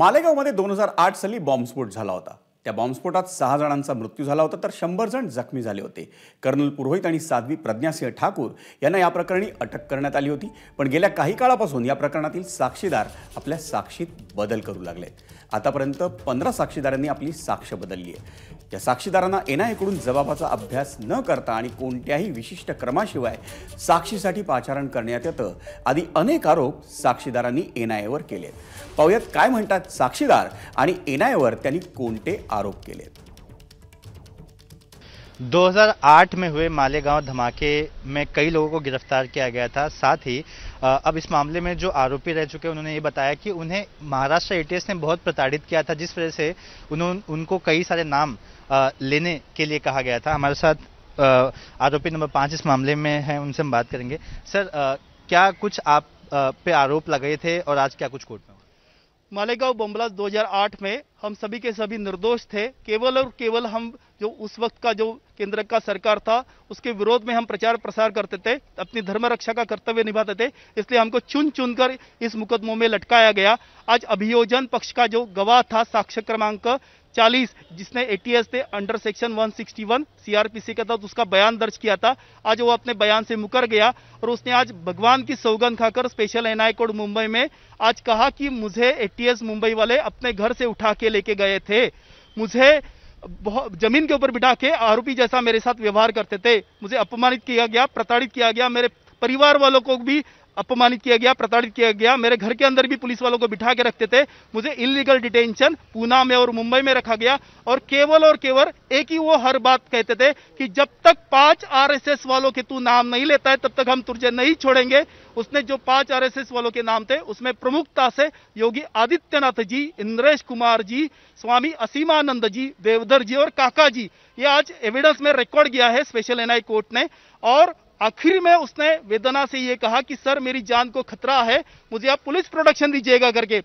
मालेगावमध्ये दोन हजार आठ साली बॉम्बस्फोट झाला होता त्या बॉम्बस्फोटात सहा जणांचा मृत्यू झाला होता तर शंभर जण जखमी झाले होते कर्नल पुरोहित आणि साध्वी प्रज्ञासिंह ठाकूर यांना या प्रकरणी अटक करण्यात आली होती पण गेल्या काही काळापासून या प्रकरणातील साक्षीदार आपल्या साक्षीत बदल करू लागले आतापर्यंत पंधरा साक्षीदारांनी आपली साक्ष बदलली आहे या साक्षीदारांना एकडून जबाबाचा अभ्यास न करता आणि कोणत्याही विशिष्ट क्रमाशिवाय साक्षीसाठी पाचारण करण्यात येतं आदी अनेक आरोप साक्षीदारांनी एन एवर केलेत पाहुयात काय म्हणतात साक्षीदार आणि एनआयवर त्यांनी कोणते आरोप केलेत 2008 में हुए मालेगांव धमाके में कई लोगों को गिरफ्तार किया गया था साथ ही अब इस मामले में जो आरोपी रह चुके उन्होंने ये बताया कि उन्हें महाराष्ट्र एटीएस ने बहुत प्रताड़ित किया था जिस वजह से उन्होंने उनको कई सारे नाम लेने के लिए कहा गया था हमारे साथ आरोपी नंबर पाँच इस मामले में हैं उनसे हम बात करेंगे सर क्या कुछ आप पे आरोप लगे थे और आज क्या कुछ कोर्ट में मालेगांव बम्बला 2008 में हम सभी के सभी निर्दोष थे केवल और केवल हम जो उस वक्त का जो केंद्र का सरकार था उसके विरोध में हम प्रचार प्रसार करते थे अपनी धर्म रक्षा का कर्तव्य निभाते थे इसलिए हमको चुन चुनकर इस मुकदमों में लटकाया गया आज अभियोजन पक्ष का जो गवाह था साक्ष्य क्रमांक चालीस जिसने एटीएस थे अंडर सेक्शन 161 सीआरपीसी का था तो उसका बयान दर्ज किया था आज वो अपने बयान से मुकर गया और उसने आज भगवान की सौगंध खाकर स्पेशल एनआई कोड मुंबई में आज कहा कि मुझे एटीएस मुंबई वाले अपने घर से उठा के लेके गए थे मुझे जमीन के ऊपर बिठा के आरोपी जैसा मेरे साथ व्यवहार करते थे मुझे अपमानित किया गया प्रताड़ित किया गया मेरे परिवार वालों को भी अपमानित किया गया प्रताड़ित किया गया मेरे घर के अंदर भी पुलिस वालों को बिठा के रखते थे मुझे इलीगल डिटेंशन पूना में और मुंबई में रखा गया और केवल और केवल एक ही वो हर बात कहते थे कि जब तक पांच आरएसएस वालों के तू नाम नहीं लेता है तब तक हम तुझे नहीं छोड़ेंगे उसने जो पांच आर वालों के नाम थे उसमें प्रमुखता से योगी आदित्यनाथ जी इंद्रेश कुमार जी स्वामी असीमानंद जी देवधर जी और काका जी ये आज एविडेंस में रिकॉर्ड किया है स्पेशल एन कोर्ट ने और आखिर में उसने वेदना से ये कहा कि सर मेरी जान को खतरा है मुझे आप पुलिस प्रोडक्शन दीजिएगा करके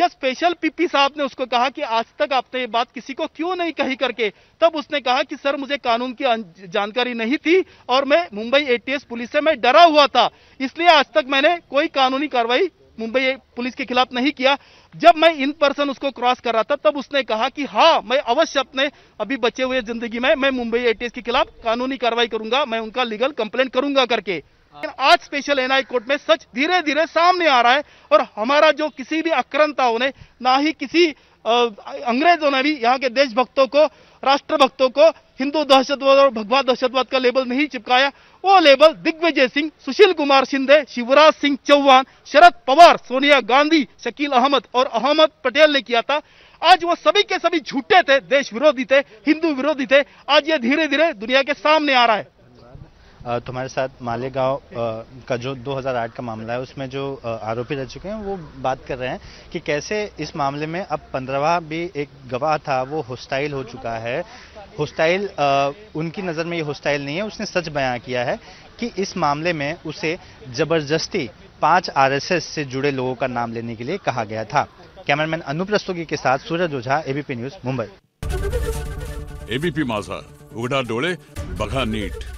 जब स्पेशल पीपी साहब ने उसको कहा कि आज तक आपने ये बात किसी को क्यों नहीं कही करके तब उसने कहा कि सर मुझे कानून की जानकारी नहीं थी और मैं मुंबई एटीएस पुलिस से मैं डरा हुआ था इसलिए आज तक मैंने कोई कानूनी कार्रवाई मुंबई पुलिस के खिलाफ नहीं किया जब मैं इन पर्सन उसको क्रॉस कर रहा था तब उसने कहा कि हाँ मैं अवश्य अपने अभी बचे हुए जिंदगी में मैं मुंबई एटीएस के खिलाफ कानूनी कार्रवाई करूंगा मैं उनका लीगल कंप्लेंट करूंगा करके आज स्पेशल एनआई कोर्ट में सच धीरे धीरे सामने आ रहा है और हमारा जो किसी भी अक्रंताओं ने ना ही किसी अंग्रेजों ने भी यहाँ के देशभक्तों को राष्ट्रभक्तों को हिंदू दहशतवाद और भगवा दहशतवाद का लेबल नहीं चिपकाया वो लेबल दिग्विजय सिंह सुशील कुमार शिंदे शिवराज सिंह चौहान शरद पवार सोनिया गांधी शकील अहमद और अहमद पटेल ने किया था आज वो सभी के सभी झूठे थे देश विरोधी थे हिंदू विरोधी थे आज ये धीरे धीरे दुनिया के सामने आ रहा है तुम्हारे साथ मालेगांव का जो 2008 का मामला है उसमें जो आरोपी रह चुके हैं वो बात कर रहे हैं कि कैसे इस मामले में अब पंद्रहवा भी एक गवाह था वो होस्टाइल हो चुका है होस्टाइल उनकी नज़र में ये होस्टाइल नहीं है उसने सच बयां किया है कि इस मामले में उसे जबरदस्ती पांच आरएसएस से जुड़े लोगों का नाम लेने के लिए कहा गया था कैमरामैन अनुप्रस्तोगी के साथ Suraj Ojha ABP news Mumbai ABP Majha Ughada डोले बघा नीट